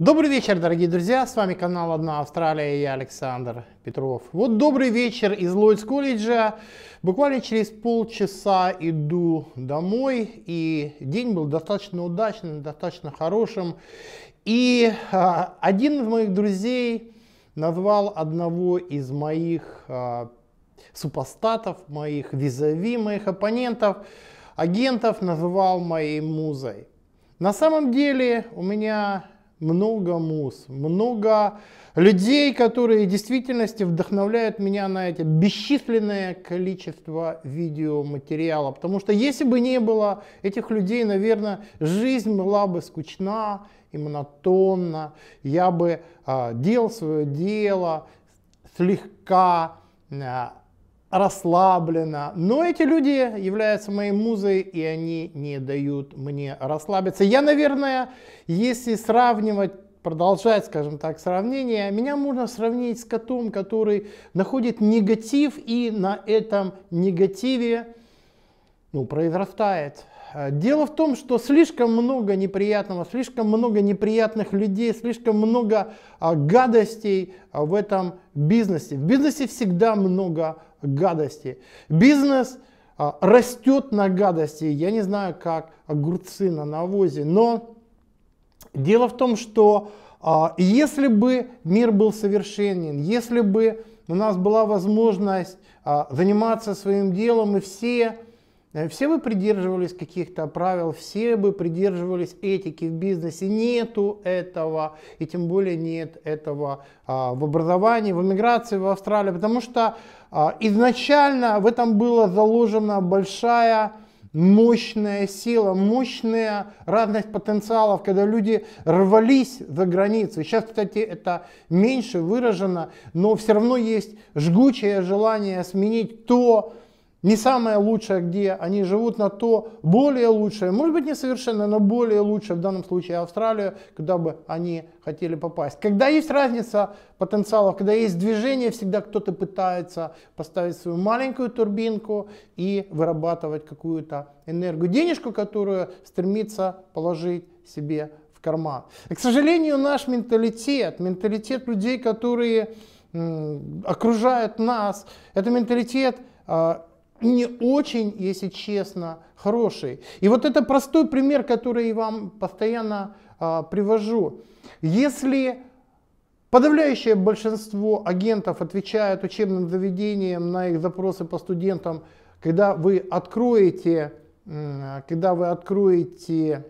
Добрый вечер, дорогие друзья, с вами канал «Одна Австралия» и я Александр Петров. Вот добрый вечер из Ллойдс колледжа. Буквально через полчаса иду домой, и день был достаточно удачным, достаточно хорошим. И а, один из моих друзей назвал одного из моих а, супостатов, моих визави, моих оппонентов, агентов, назвал моей музой. На самом деле у меня много мус, много людей, которые в действительности вдохновляют меня на эти бесчисленное количество видеоматериала. Потому что если бы не было этих людей, наверное, жизнь была бы скучна и монотонна. Я бы э, делал свое дело слегка а, расслабленно. Но эти люди являются моей музой, и они не дают мне расслабиться. Я, наверное, если сравнивать продолжать, скажем так, сравнение, меня можно сравнить с котом, который находит негатив и на этом негативе ну, произрастает. Э, дело в том, что слишком много неприятного, слишком много неприятных людей, слишком много а, гадостей э, в этом бизнесе. В бизнесе всегда много гадостей. Бизнес а, растет на гадости, я не знаю, как огурцы на навозе, но дело в том, что а, если бы мир был совершенен, если бы у нас была возможность заниматься своим делом и все Э, все бы придерживались каких-то правил, все бы придерживались этики в бизнесе. Нету этого, и тем более нет этого а, в образовании, в эмиграции в Австралию, потому что а, изначально в этом была заложена большая мощная сила, мощная разность потенциалов, когда люди рвались за границу. Сейчас, кстати, это меньше выражено, но все равно есть жгучее желание сменить то, не самое лучшее, где они живут, на то более лучшее, может быть не но более лучшее, в данном случае Австралию, куда бы они хотели попасть. Когда есть разница потенциалов, когда есть движение, всегда кто-то пытается поставить свою маленькую турбинку и вырабатывать какую-то энергию, денежку, которую стремится положить себе в карман. И, к сожалению, наш менталитет, менталитет людей, которые окружают нас, это менталитет а, не очень, если честно, хороший. И вот это простой пример, который я вам постоянно а, привожу. Если подавляющее большинство агентов отвечают учебным заведениям на их запросы по студентам, когда вы откроете, когда вы откроете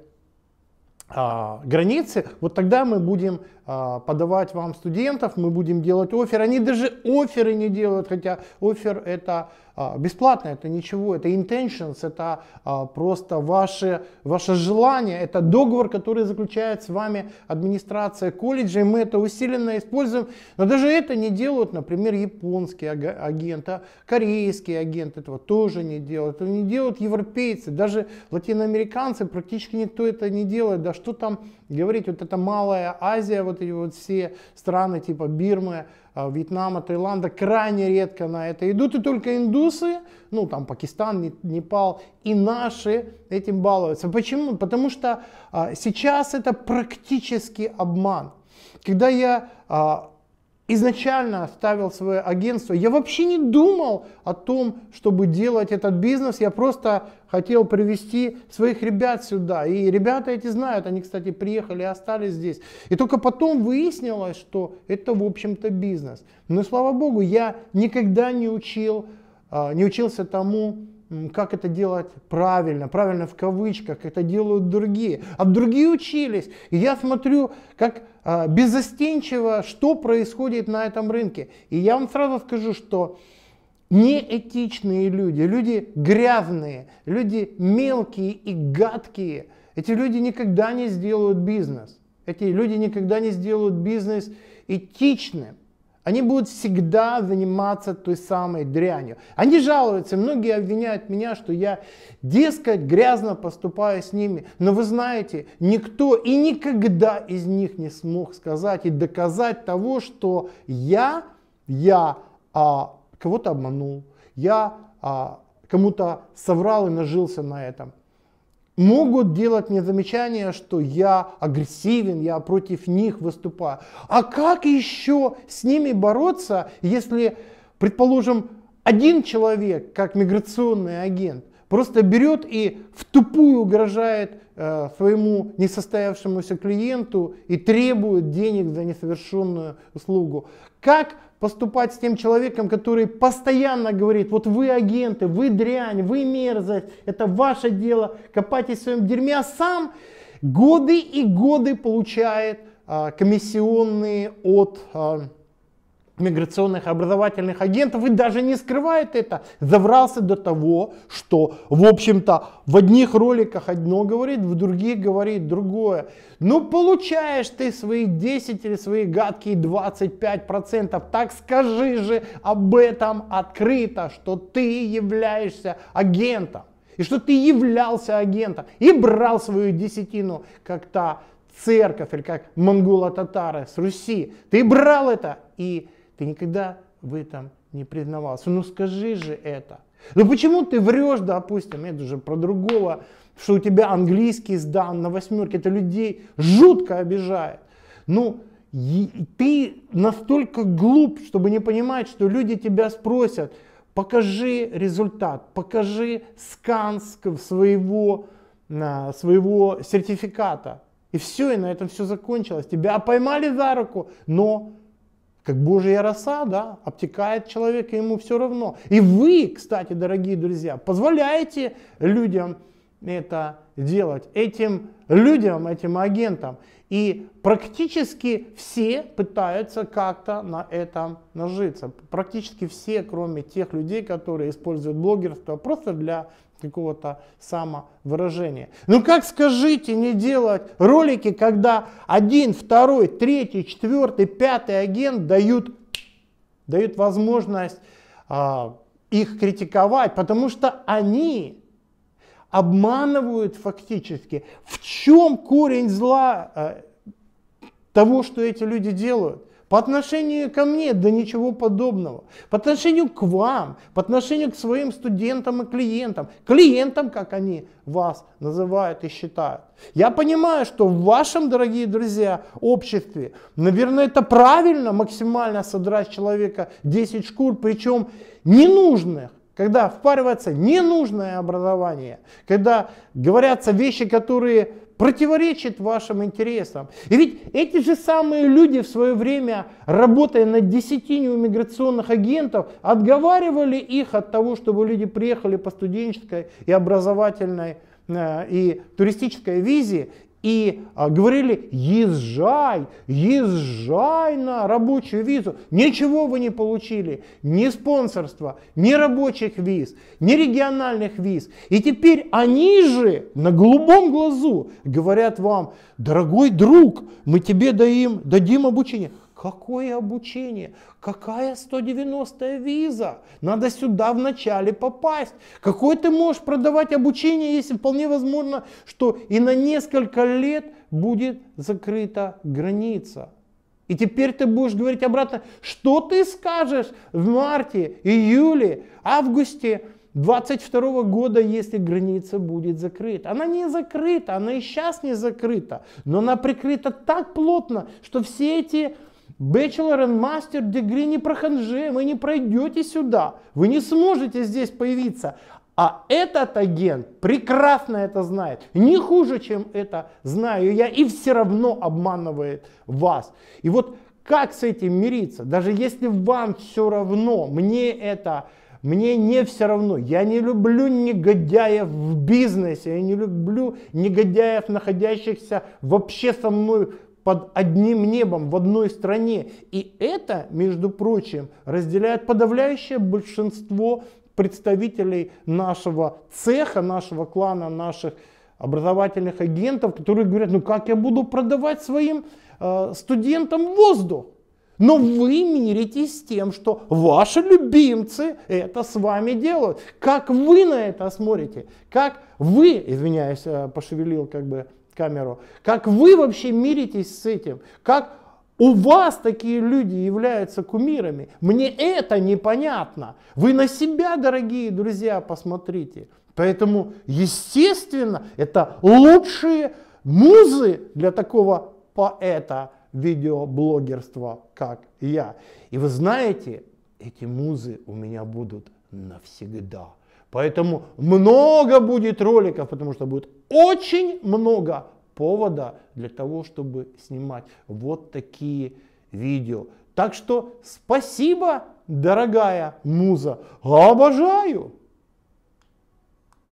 а, границы, вот тогда мы будем а, подавать вам студентов, мы будем делать офер. Они даже оферы не делают, хотя офер это а, бесплатно, это ничего, это intentions, это а, просто ваше, ваше желание, это договор, который заключает с вами администрация колледжа, и мы это усиленно используем, но даже это не делают, например, японские агенты, корейские агенты этого тоже не делают, это не делают европейцы, даже латиноамериканцы, практически никто это не делает, да что там Говорить, вот эта Малая Азия, вот эти вот все страны типа Бирмы, а, Вьетнама, Таиланда крайне редко на это идут. И только индусы, ну там Пакистан, Непал и наши этим балуются. Почему? Потому что а, сейчас это практически обман. Когда я а, изначально ставил свое агентство, я вообще не думал о том, чтобы делать этот бизнес, я просто хотел привести своих ребят сюда. И ребята эти знают, они, кстати, приехали и остались здесь. И только потом выяснилось, что это, в общем-то, бизнес. Но, слава богу, я никогда не учил, а, не учился тому, как это делать правильно, правильно в кавычках, это делают другие. А другие учились. И я смотрю, как а, беззастенчиво, что происходит на этом рынке. И я вам сразу скажу, что неэтичные люди, люди грязные, люди мелкие и гадкие, эти люди никогда не сделают бизнес. Эти люди никогда не сделают бизнес этичным. Они будут всегда заниматься той самой дрянью. Они жалуются, многие обвиняют меня, что я, дескать, грязно поступаю с ними. Но вы знаете, никто и никогда из них не смог сказать и доказать того, что я, я а, кого-то обманул, я а, кому-то соврал и нажился на этом могут делать мне замечания, что я агрессивен, я против них выступаю. А как еще с ними бороться, если, предположим, один человек, как миграционный агент, просто берет и в тупую угрожает э, своему несостоявшемуся клиенту и требует денег за несовершенную услугу. Как поступать с тем человеком, который постоянно говорит, вот вы агенты, вы дрянь, вы мерзость, это ваше дело, копайтесь в своем дерьме, а сам годы и годы получает э, комиссионные от э, миграционных образовательных агентов и даже не скрывает это, заврался до того, что, в общем-то, в одних роликах одно говорит, в других говорит другое. Ну, получаешь ты свои 10 или свои гадкие 25%, так скажи же об этом открыто, что ты являешься агентом, и что ты являлся агентом, и брал свою десятину, как та церковь, или как монголо-татары с Руси. Ты брал это и ты никогда в этом не признавался. Ну скажи же это. Ну почему ты врешь, допустим, это же про другого, что у тебя английский сдан на восьмерке, это людей жутко обижает. Ну, ты настолько глуп, чтобы не понимать, что люди тебя спросят, покажи результат, покажи скан своего, своего сертификата. И все, и на этом все закончилось. Тебя поймали за руку, но как божья роса, да, обтекает человека, ему все равно. И вы, кстати, дорогие друзья, позволяете людям это делать этим людям, этим агентам. И практически все пытаются как-то на этом нажиться. Практически все, кроме тех людей, которые используют блогерство просто для какого-то самовыражения. Ну как скажите не делать ролики, когда один, второй, третий, четвертый, пятый агент дают, дают возможность а, их критиковать, потому что они обманывают фактически. В чем корень зла э, того, что эти люди делают? По отношению ко мне, да ничего подобного. По отношению к вам, по отношению к своим студентам и клиентам. Клиентам, как они вас называют и считают. Я понимаю, что в вашем, дорогие друзья, обществе, наверное, это правильно максимально содрать человека 10 шкур, причем ненужных, когда впаривается ненужное образование, когда говорятся вещи, которые противоречат вашим интересам. И ведь эти же самые люди в свое время, работая над десятиню миграционных агентов, отговаривали их от того, чтобы люди приехали по студенческой и образовательной э, и туристической визе и а, говорили, езжай, езжай на рабочую визу. Ничего вы не получили, ни спонсорства, ни рабочих виз, ни региональных виз. И теперь они же на голубом глазу говорят вам, дорогой друг, мы тебе даим, дадим обучение. Какое обучение? Какая 190 виза? Надо сюда вначале попасть. Какое ты можешь продавать обучение, если вполне возможно, что и на несколько лет будет закрыта граница? И теперь ты будешь говорить обратно, что ты скажешь в марте, июле, августе 22 года, если граница будет закрыта. Она не закрыта, она и сейчас не закрыта, но она прикрыта так плотно, что все эти Bachelor and Master Degree не проханже, вы не пройдете сюда, вы не сможете здесь появиться. А этот агент прекрасно это знает, не хуже, чем это знаю я, и все равно обманывает вас. И вот как с этим мириться? Даже если вам все равно, мне это, мне не все равно. Я не люблю негодяев в бизнесе, я не люблю негодяев, находящихся вообще со мной под одним небом в одной стране. И это, между прочим, разделяет подавляющее большинство представителей нашего цеха, нашего клана, наших образовательных агентов, которые говорят, ну как я буду продавать своим э, студентам воздух? Но вы миритесь с тем, что ваши любимцы это с вами делают. Как вы на это смотрите? Как вы, извиняюсь, э, пошевелил как бы камеру. Как вы вообще миритесь с этим? Как у вас такие люди являются кумирами. Мне это непонятно. Вы на себя, дорогие друзья, посмотрите. Поэтому, естественно, это лучшие музы для такого поэта видеоблогерства, как я. И вы знаете, эти музы у меня будут навсегда. Поэтому много будет роликов, потому что будет очень много повода для того, чтобы снимать вот такие видео. Так что спасибо, дорогая муза, обожаю!